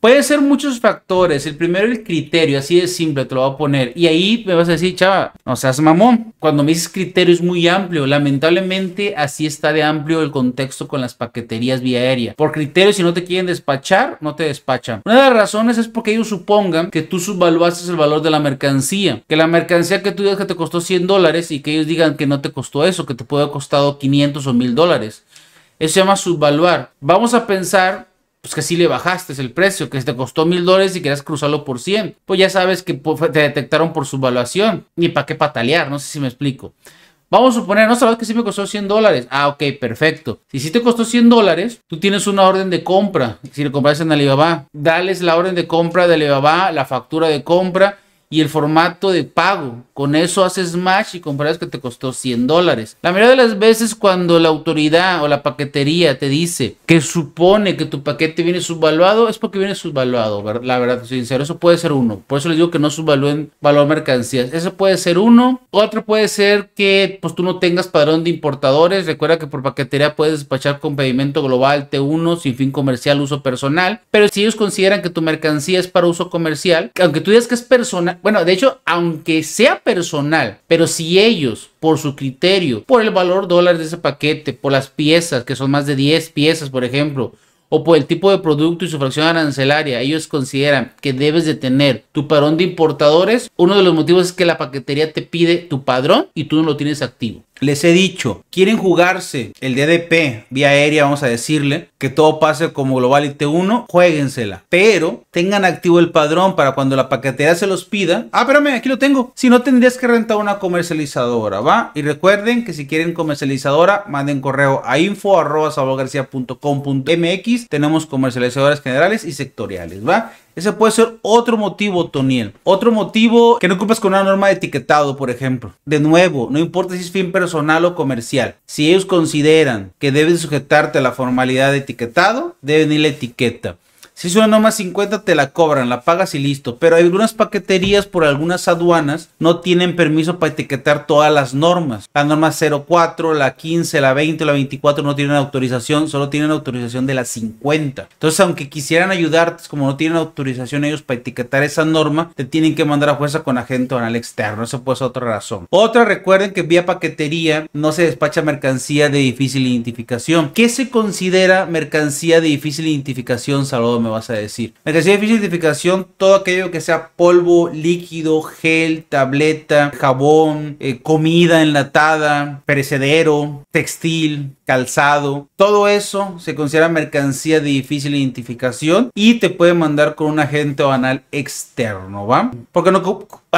Puede ser muchos factores. El primero, el criterio, así de simple, te lo voy a poner. Y ahí me vas a decir, chava, no seas mamón. Cuando me dices criterio es muy amplio. Lamentablemente, así está de amplio el contexto con las paqueterías vía aérea. Por criterio, si no te quieren despachar, no te despachan. Una de las razones es porque ellos supongan que tú subvaluaste el valor de la mercancía. Que la mercancía que tú digas que te costó 100 dólares y que ellos digan que no te costó eso, que te puede haber costado 500 o 1000 dólares. Eso se llama subvaluar. Vamos a pensar pues que si le bajaste el precio, que te costó mil dólares y querías cruzarlo por 100. Pues ya sabes que pues, te detectaron por subvaluación. Ni para qué patalear, no sé si me explico. Vamos a suponer, no sabes que sí me costó 100 dólares. Ah, ok, perfecto. Si sí te costó 100 dólares, tú tienes una orden de compra. Si lo compras en Alibaba, dales la orden de compra de Alibaba, la factura de compra y el formato de pago. Con eso haces match y compras que te costó 100 dólares. La mayoría de las veces cuando la autoridad o la paquetería te dice que supone que tu paquete viene subvaluado, es porque viene subvaluado, la verdad, sincero, eso puede ser uno. Por eso les digo que no subvalúen valor mercancías. Eso puede ser uno. Otro puede ser que pues tú no tengas padrón de importadores. Recuerda que por paquetería puedes despachar con pedimento global T1 sin fin comercial, uso personal. Pero si ellos consideran que tu mercancía es para uso comercial, aunque tú digas que es personal, bueno, de hecho, aunque sea personal, pero si ellos, por su criterio, por el valor dólar de ese paquete, por las piezas, que son más de 10 piezas, por ejemplo, o por el tipo de producto y su fracción arancelaria, ellos consideran que debes de tener tu padrón de importadores, uno de los motivos es que la paquetería te pide tu padrón y tú no lo tienes activo. Les he dicho, quieren jugarse el DDP vía aérea, vamos a decirle, que todo pase como Global IT1, jueguensela. Pero tengan activo el padrón para cuando la paquetería se los pida. Ah, espérame, aquí lo tengo. Si no, tendrías que rentar una comercializadora, ¿va? Y recuerden que si quieren comercializadora, manden correo a info.com.mx. Tenemos comercializadoras generales y sectoriales, ¿va? Ese puede ser otro motivo, Toniel. Otro motivo que no cumples con una norma de etiquetado, por ejemplo. De nuevo, no importa si es fin personal o comercial. Si ellos consideran que deben sujetarte a la formalidad de etiquetado, deben ir la etiqueta. Si es una norma 50 te la cobran, la pagas y listo. Pero hay algunas paqueterías por algunas aduanas no tienen permiso para etiquetar todas las normas. La norma 04, la 15, la 20, la 24 no tienen autorización, solo tienen autorización de la 50. Entonces aunque quisieran ayudarte, como no tienen autorización ellos para etiquetar esa norma, te tienen que mandar a fuerza con agente anal externo. Eso puede ser otra razón. Otra, recuerden que vía paquetería no se despacha mercancía de difícil identificación. ¿Qué se considera mercancía de difícil identificación, Salvador? vas a decir. Mercancía de identificación, todo aquello que sea polvo, líquido, gel, tableta, jabón, eh, comida enlatada, perecedero, textil, calzado. Todo eso se considera mercancía de difícil identificación y te puede mandar con un agente banal externo, ¿va? Porque no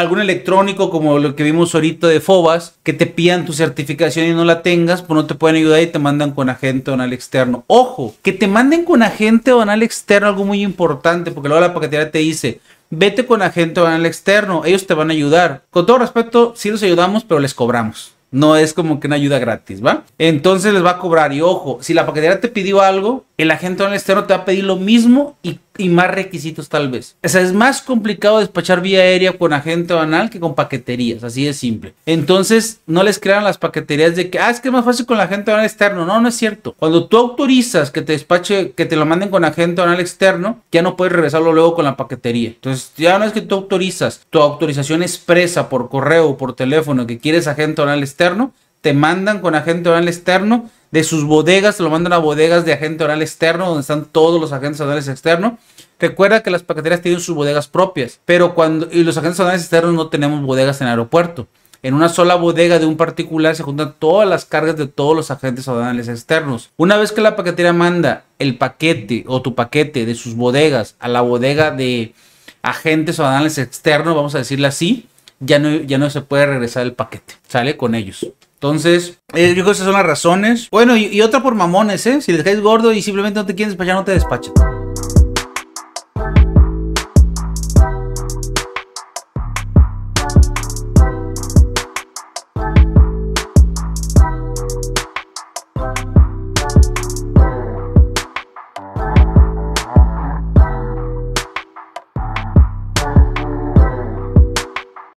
algún electrónico como lo que vimos ahorita de Fobas, que te pidan tu certificación y no la tengas, pues no te pueden ayudar y te mandan con agente o anal externo. Ojo, que te manden con agente o anal externo, algo muy importante, porque luego la paquetería te dice, vete con agente o anal externo, ellos te van a ayudar. Con todo respeto, sí los ayudamos, pero les cobramos. No es como que una ayuda gratis, ¿va? Entonces les va a cobrar. Y ojo, si la paquetería te pidió algo, el agente o anal externo te va a pedir lo mismo y y más requisitos tal vez. O sea, es más complicado despachar vía aérea con agente banal que con paqueterías, así de simple. Entonces, no les crean las paqueterías de que, ah, es que es más fácil con la agente banal externo. No, no es cierto. Cuando tú autorizas que te despache, que te lo manden con agente banal externo, ya no puedes regresarlo luego con la paquetería. Entonces, ya no es que tú autorizas, tu autorización expresa por correo o por teléfono que quieres agente banal externo, te mandan con agente oral externo, de sus bodegas Te lo mandan a bodegas de agente oral externo, donde están todos los agentes orales externos. Recuerda que las paqueterías tienen sus bodegas propias, pero cuando y los agentes orales externos no tenemos bodegas en el aeropuerto. En una sola bodega de un particular se juntan todas las cargas de todos los agentes orales externos. Una vez que la paquetería manda el paquete o tu paquete de sus bodegas a la bodega de agentes orales externos, vamos a decirle así, ya no, ya no se puede regresar el paquete. Sale con ellos. Entonces, eh, yo creo que esas son las razones. Bueno, y, otra por mamones, ¿eh? Si les gordo y simplemente no te quieren despachar, no te despachan.